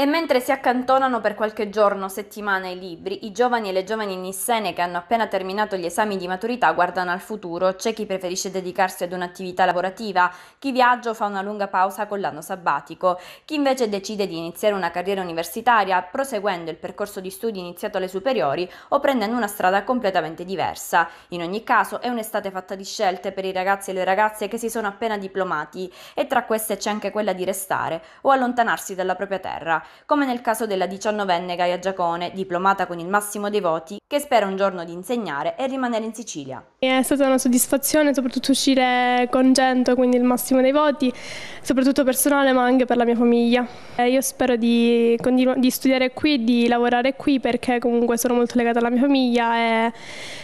E mentre si accantonano per qualche giorno o settimana i libri, i giovani e le giovani Nissene che hanno appena terminato gli esami di maturità guardano al futuro, c'è chi preferisce dedicarsi ad un'attività lavorativa, chi viaggia o fa una lunga pausa con l'anno sabbatico, chi invece decide di iniziare una carriera universitaria proseguendo il percorso di studi iniziato alle superiori o prendendo una strada completamente diversa. In ogni caso è un'estate fatta di scelte per i ragazzi e le ragazze che si sono appena diplomati e tra queste c'è anche quella di restare o allontanarsi dalla propria terra come nel caso della diciannovenne Gaia Giacone, diplomata con il massimo dei voti, che spera un giorno di insegnare e rimanere in Sicilia. È stata una soddisfazione soprattutto uscire con Gento, quindi il massimo dei voti, soprattutto personale ma anche per la mia famiglia. Eh, io spero di, continu- di studiare qui di lavorare qui perché comunque sono molto legata alla mia famiglia e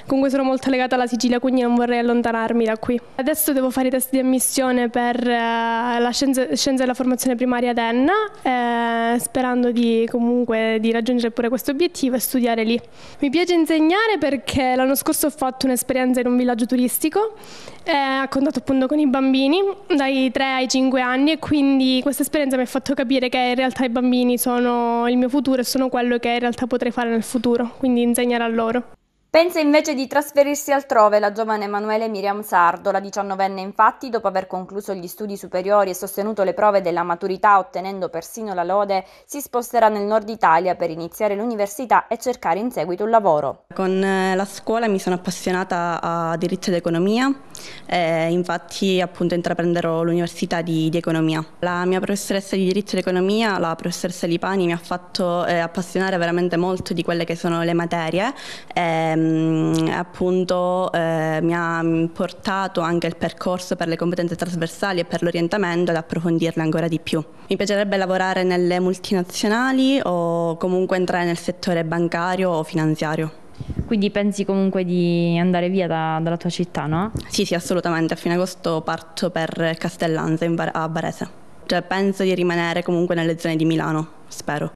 comunque sono molto legata alla Sicilia quindi non vorrei allontanarmi da qui. Adesso devo fare i test di ammissione per eh, la scienza, scienza della formazione primaria ad Enna eh, sperando di comunque di raggiungere pure questo obiettivo e studiare lì. Mi piace insegnare perché l'anno scorso ho fatto un'esperienza in un villaggio turistico eh, a contatto appunto con i bambini dai 3 ai 5 anni anni e quindi questa esperienza mi ha fatto capire che in realtà i bambini sono il mio futuro e sono quello che in realtà potrei fare nel futuro, quindi insegnare a loro. Pensa invece di trasferirsi altrove la giovane Emanuele Miriam Sardo, la diciannovenne infatti, dopo aver concluso gli studi superiori e sostenuto le prove della maturità ottenendo persino la lode, si sposterà nel nord Italia per iniziare l'università e cercare in seguito un lavoro. Con eh, la scuola mi sono appassionata a diritto ed economia, eh, infatti appunto intraprenderò l'università di, di, economia. La mia professoressa di diritto ed economia, la professoressa Lipani, mi ha fatto eh, appassionare veramente molto di quelle che sono le materie, e ehm, appunto eh, mi ha portato anche il percorso per le competenze trasversali e per l'orientamento ad approfondirle ancora di più. Mi piacerebbe lavorare nelle multinazionali o comunque entrare nel settore bancario o finanziario. Quindi pensi comunque di andare via da, dalla tua città, no? Sì, sì, assolutamente. A fine agosto parto per Castellanza Bar a Barese. Cioè penso di rimanere comunque nelle zone di Milano, spero.